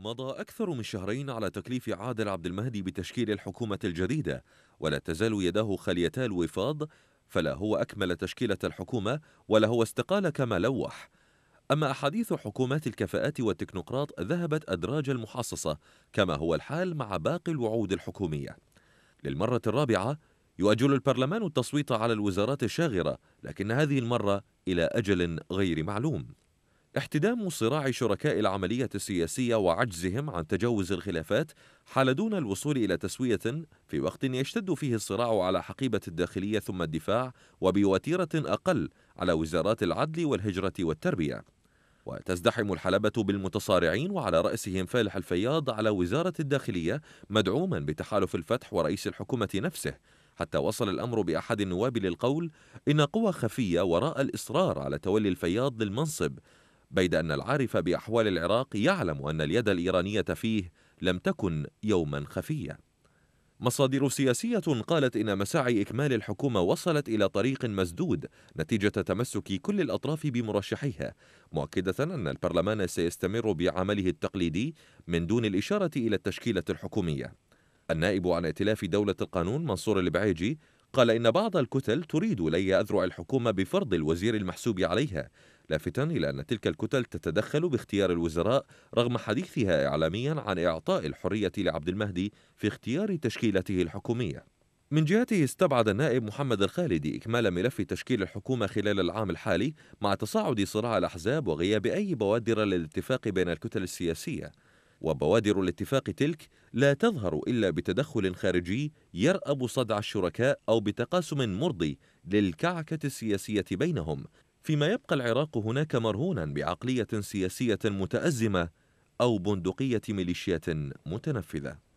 مضى أكثر من شهرين على تكليف عادل عبد المهدي بتشكيل الحكومة الجديدة ولا تزال يداه خاليتا الوفاض فلا هو أكمل تشكيلة الحكومة ولا هو استقال كما لوح أما أحاديث حكومات الكفاءات والتكنوقراط ذهبت أدراج المحاصصة كما هو الحال مع باقي الوعود الحكومية للمرة الرابعة يؤجل البرلمان التصويت على الوزارات الشاغرة لكن هذه المرة إلى أجل غير معلوم احتدام صراع شركاء العملية السياسية وعجزهم عن تجاوز الخلافات حال دون الوصول إلى تسوية في وقت يشتد فيه الصراع على حقيبة الداخلية ثم الدفاع وبوتيرة أقل على وزارات العدل والهجرة والتربية وتزدحم الحلبة بالمتصارعين وعلى رأسهم فالح الفياض على وزارة الداخلية مدعوما بتحالف الفتح ورئيس الحكومة نفسه حتى وصل الأمر بأحد النواب للقول إن قوى خفية وراء الإصرار على تولي الفياض للمنصب بيد أن العارف بأحوال العراق يعلم أن اليد الإيرانية فيه لم تكن يوما خفية مصادر سياسية قالت إن مساعي إكمال الحكومة وصلت إلى طريق مسدود نتيجة تمسك كل الأطراف بمرشحيها مؤكدة أن البرلمان سيستمر بعمله التقليدي من دون الإشارة إلى التشكيلة الحكومية النائب عن ائتلاف دولة القانون منصور البعيجي قال إن بعض الكتل تريد لي أذرع الحكومة بفرض الوزير المحسوب عليها لافتا إلى أن تلك الكتل تتدخل باختيار الوزراء رغم حديثها إعلاميا عن إعطاء الحرية لعبد المهدي في اختيار تشكيلته الحكومية من جهته استبعد النائب محمد الخالدي إكمال ملف تشكيل الحكومة خلال العام الحالي مع تصاعد صراع الأحزاب وغياب أي بوادر للاتفاق بين الكتل السياسية وبوادر الاتفاق تلك لا تظهر إلا بتدخل خارجي يرأب صدع الشركاء أو بتقاسم مرضي للكعكة السياسية بينهم فيما يبقى العراق هناك مرهونا بعقلية سياسية متأزمة أو بندقية ميليشيات متنفذة